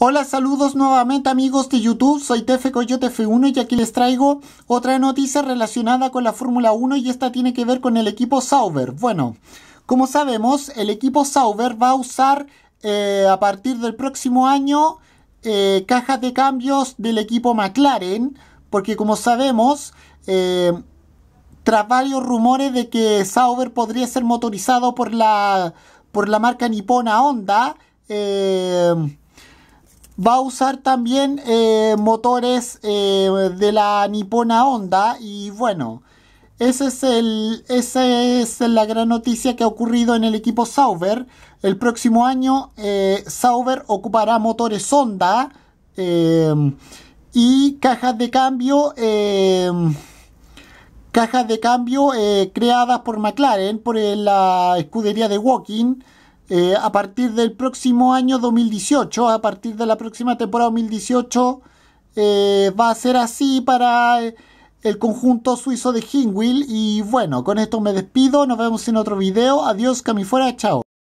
Hola, saludos nuevamente amigos de YouTube, soy Tefe Coyote F1 y aquí les traigo otra noticia relacionada con la Fórmula 1 y esta tiene que ver con el equipo Sauber. Bueno, como sabemos, el equipo Sauber va a usar eh, a partir del próximo año eh, cajas de cambios del equipo McLaren, porque como sabemos, eh, tras varios rumores de que Sauber podría ser motorizado por la, por la marca nipona Honda, Va a usar también eh, motores eh, de la nipona Honda y bueno, es esa es la gran noticia que ha ocurrido en el equipo Sauber. El próximo año eh, Sauber ocupará motores Honda y cajas de cambio cajas de cambio creadas por McLaren, por la escudería de Walking, eh, a partir del próximo año 2018, a partir de la próxima temporada 2018, eh, va a ser así para eh, el conjunto suizo de Hingwill. Y bueno, con esto me despido. Nos vemos en otro video. Adiós, fuera, Chao.